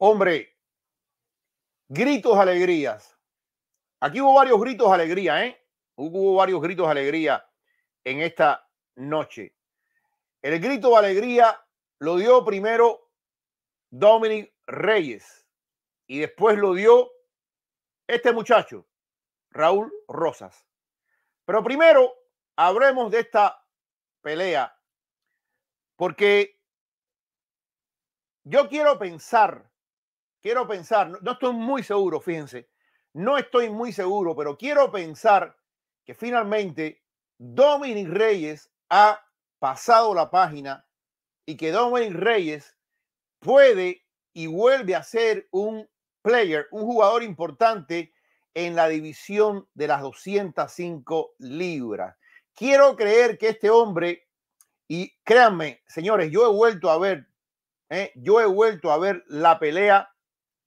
Hombre, gritos de alegrías. Aquí hubo varios gritos de alegría, ¿eh? Hubo varios gritos de alegría en esta noche. El grito de alegría lo dio primero Dominic Reyes y después lo dio este muchacho, Raúl Rosas. Pero primero hablemos de esta pelea porque yo quiero pensar quiero pensar, no, estoy muy seguro, fíjense, no estoy muy seguro, pero quiero pensar que finalmente Dominic Reyes ha pasado la página y que Dominic Reyes puede y vuelve a ser un player, un jugador importante en la división de las 205 libras. Quiero creer que este hombre, y créanme, señores, yo he vuelto a ver, ¿eh? yo he vuelto a ver la pelea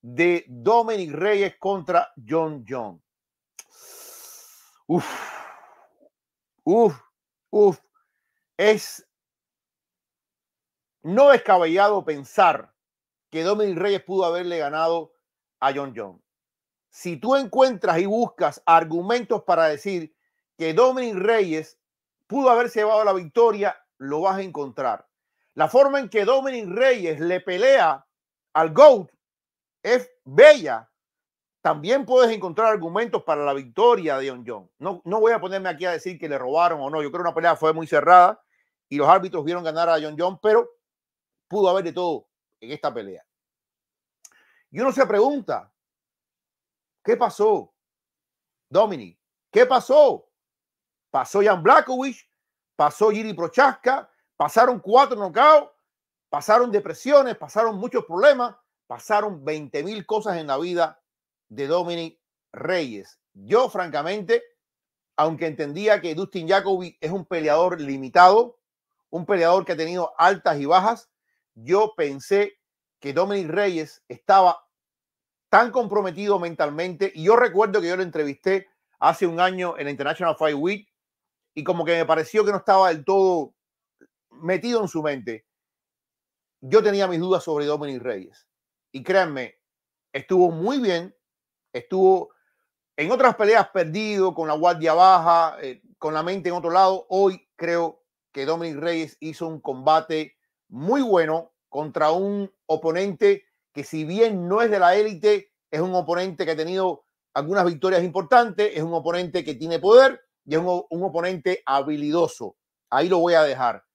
de Dominic Reyes contra John John. Uf, uf, uf. Es no descabellado pensar que Dominic Reyes pudo haberle ganado a John John. Si tú encuentras y buscas argumentos para decir que Dominic Reyes pudo haberse llevado la victoria, lo vas a encontrar. La forma en que Dominic Reyes le pelea al GOAT es bella, también puedes encontrar argumentos para la victoria de John John. No, no voy a ponerme aquí a decir que le robaron o no. Yo creo que una pelea fue muy cerrada y los árbitros vieron ganar a John John, pero pudo haber de todo en esta pelea. Y uno se pregunta, ¿qué pasó? Dominic, ¿qué pasó? Pasó Jan Blackovich, pasó Giri Prochaska, pasaron cuatro knockouts, pasaron depresiones, pasaron muchos problemas Pasaron 20 mil cosas en la vida de Dominic Reyes. Yo, francamente, aunque entendía que Dustin Jacoby es un peleador limitado, un peleador que ha tenido altas y bajas, yo pensé que Dominic Reyes estaba tan comprometido mentalmente. Y yo recuerdo que yo lo entrevisté hace un año en International Fight Week y como que me pareció que no estaba del todo metido en su mente. Yo tenía mis dudas sobre Dominic Reyes y créanme, estuvo muy bien, estuvo en otras peleas perdido, con la guardia baja, eh, con la mente en otro lado. Hoy creo que Dominic Reyes hizo un combate muy bueno contra un oponente que si bien no es de la élite, es un oponente que ha tenido algunas victorias importantes, es un oponente que tiene poder y es un, un oponente habilidoso. Ahí lo voy a dejar.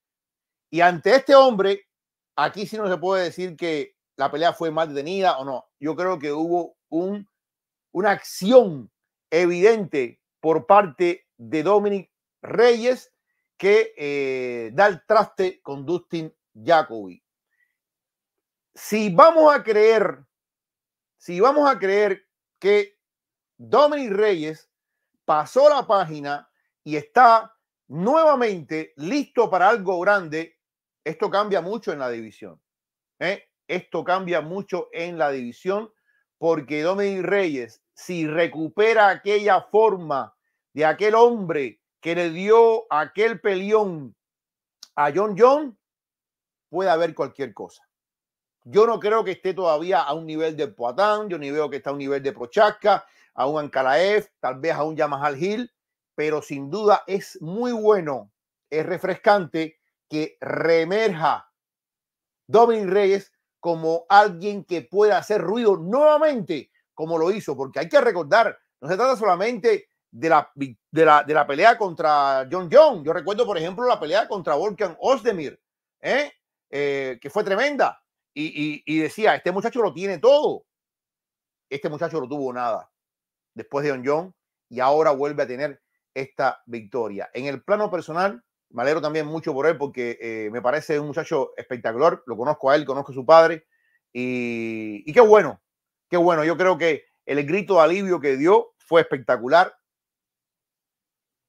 Y ante este hombre, aquí sí no se puede decir que la pelea fue mal detenida o no. Yo creo que hubo un, una acción evidente por parte de Dominic Reyes que eh, da el traste con Dustin Jacoby. Si vamos a creer, si vamos a creer que Dominic Reyes pasó la página y está nuevamente listo para algo grande, esto cambia mucho en la división. ¿eh? esto cambia mucho en la división porque Dominic Reyes, si recupera aquella forma de aquel hombre que le dio aquel pelión a John John, puede haber cualquier cosa. Yo no creo que esté todavía a un nivel de Poatán, yo ni veo que está a un nivel de Prochaska, a un Ankalaev, tal vez a un Yamaha Gil pero sin duda es muy bueno, es refrescante que reemerja Dominic Reyes como alguien que pueda hacer ruido nuevamente, como lo hizo, porque hay que recordar, no se trata solamente de la, de la, de la pelea contra John John. Yo recuerdo, por ejemplo, la pelea contra Volkan Ozdemir, ¿eh? Eh, que fue tremenda. Y, decía, este muchacho lo tiene todo. Este muchacho no tuvo nada después de John John y ahora vuelve a tener esta victoria. En el plano personal, me alegro también mucho por él porque eh, me parece un muchacho espectacular. Lo conozco a él, conozco a su padre. Y, qué bueno, qué bueno. Yo creo que el grito de alivio que dio fue espectacular.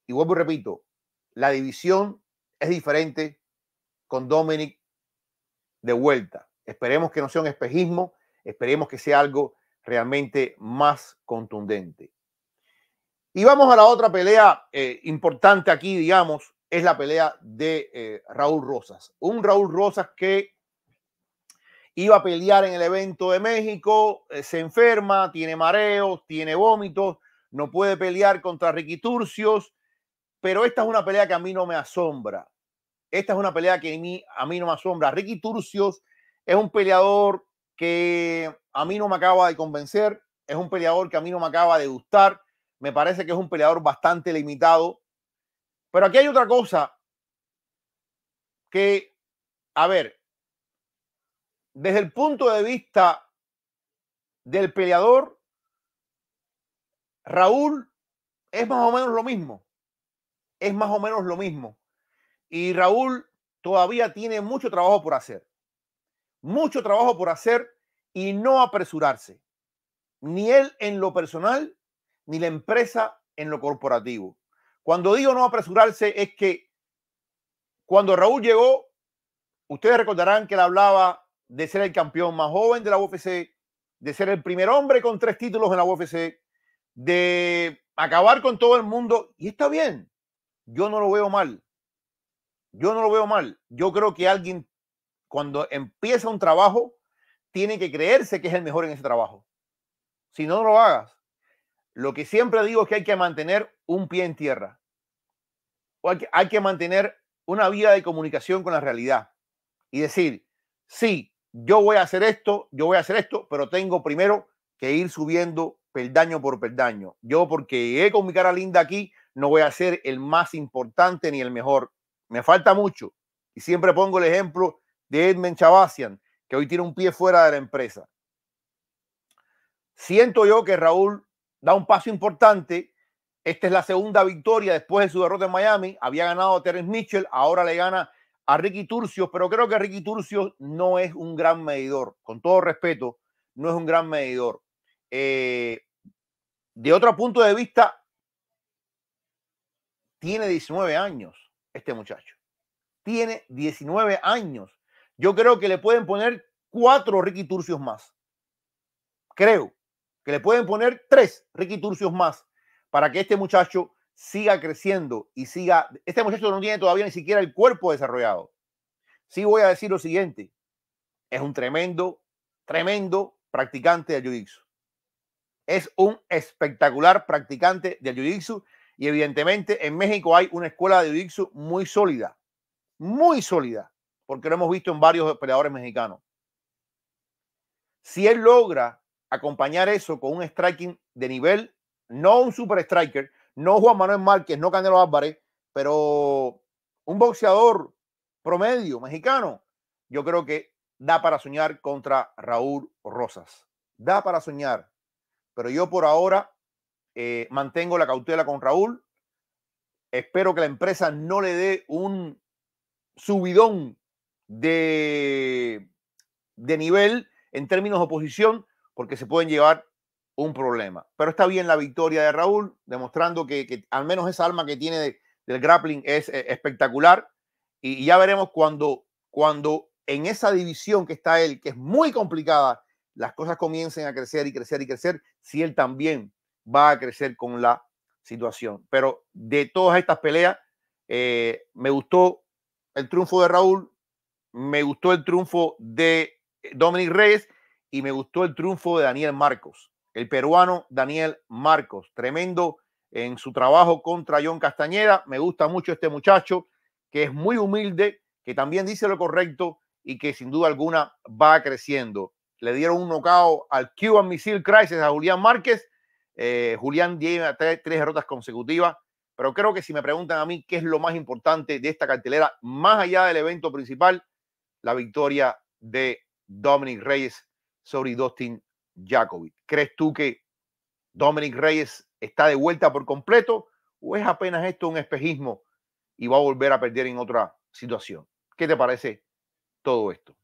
Y vuelvo y repito, la división es diferente con Dominic de vuelta. Esperemos que no sea un espejismo, esperemos que sea algo realmente más contundente. Y vamos a la otra pelea eh, importante aquí, digamos, es la pelea de eh, Raúl Rosas. Un Raúl Rosas que iba a pelear en el evento de México, eh, se enferma, tiene mareos, tiene vómitos, no puede pelear contra Ricky Turcios, pero esta es una pelea que a mí no me asombra. Esta es una pelea que a mí, a mí no me asombra. Ricky Turcios es un peleador que a mí no me acaba de convencer, es un peleador que a mí no me acaba de gustar, me parece que es un peleador bastante limitado, pero aquí hay otra cosa que, a ver, desde el punto de vista del peleador, Raúl es más o menos lo mismo. Es más o menos lo mismo. Y Raúl todavía tiene mucho trabajo por hacer. Mucho trabajo por hacer y no apresurarse. Ni él en lo personal, ni la empresa en lo corporativo. Cuando digo no apresurarse es que cuando Raúl llegó, ustedes recordarán que él hablaba de ser el campeón más joven de la UFC, de ser el primer hombre con tres títulos en la UFC, de acabar con todo el mundo. Y está bien, yo no lo veo mal. Yo no lo veo mal. Yo creo que alguien cuando empieza un trabajo tiene que creerse que es el mejor en ese trabajo. Si no, no lo hagas. Lo que siempre digo es que hay que mantener un pie en tierra. hay, que, mantener una vía de comunicación con la realidad. Y decir, sí, yo voy a hacer esto, yo voy a hacer esto, pero tengo primero que ir subiendo peldaño por peldaño. Yo porque llegué con mi cara linda aquí, no voy a ser el más importante ni el mejor. Me falta mucho. Y siempre pongo el ejemplo de Edmund Chabasian, que hoy tiene un pie fuera de la empresa. Siento yo que Raúl da un paso importante. Esta es la segunda victoria después de su derrota en Miami. Había ganado a Terence Mitchell, ahora le gana a Ricky Turcios, pero creo que Ricky Turcios no es un gran medidor. Con todo respeto, no es un gran medidor. Eh, de otro punto de vista, tiene 19 años este muchacho. Tiene 19 años. Yo creo que le pueden poner cuatro Ricky Turcios más. Creo que le pueden poner tres Ricky Turcios más para que este muchacho siga creciendo y siga. Este muchacho no tiene todavía ni siquiera el cuerpo desarrollado. Sí voy a decir lo siguiente: es un tremendo, tremendo practicante de jiu-jitsu. Es un espectacular practicante de jiu-jitsu y evidentemente en México hay una escuela de jiu-jitsu muy sólida, muy sólida, porque lo hemos visto en varios peleadores mexicanos. Si él logra acompañar eso con un striking de nivel, no un super striker, no Juan Manuel Márquez, no Canelo Álvarez, pero un boxeador promedio mexicano, yo creo que da para soñar contra Raúl Rosas. Da para soñar. Pero yo por ahora eh, mantengo la cautela con Raúl. Espero que la empresa no le dé un subidón de, de nivel en términos de oposición porque se pueden llevar un problema. Pero está bien la victoria de Raúl, demostrando que, al menos esa alma que tiene del grappling es eh, espectacular. Y, ya veremos cuando, cuando en esa división que está él, que es muy complicada, las cosas comiencen a crecer y crecer y crecer, si él también va a crecer con la situación. Pero de todas estas peleas, eh, me gustó el triunfo de Raúl, me gustó el triunfo de eh, Dominic Reyes y me gustó el triunfo de Daniel Marcos, el peruano Daniel Marcos, tremendo en su trabajo contra John Castañeda. Me gusta mucho este muchacho, que es muy humilde, que también dice lo correcto y que sin duda alguna va creciendo. Le dieron un nocao al Cuban Missile Crisis a Julián Márquez. Eh, Julián lleva tres, tres derrotas consecutivas, pero creo que si me preguntan a mí qué es lo más importante de esta cartelera, más allá del evento principal, la victoria de Dominic Reyes sobre Dustin ¿Crees tú que Dominic Reyes está de vuelta por completo o es apenas esto un espejismo y va a volver a perder en otra situación? ¿Qué te parece todo esto?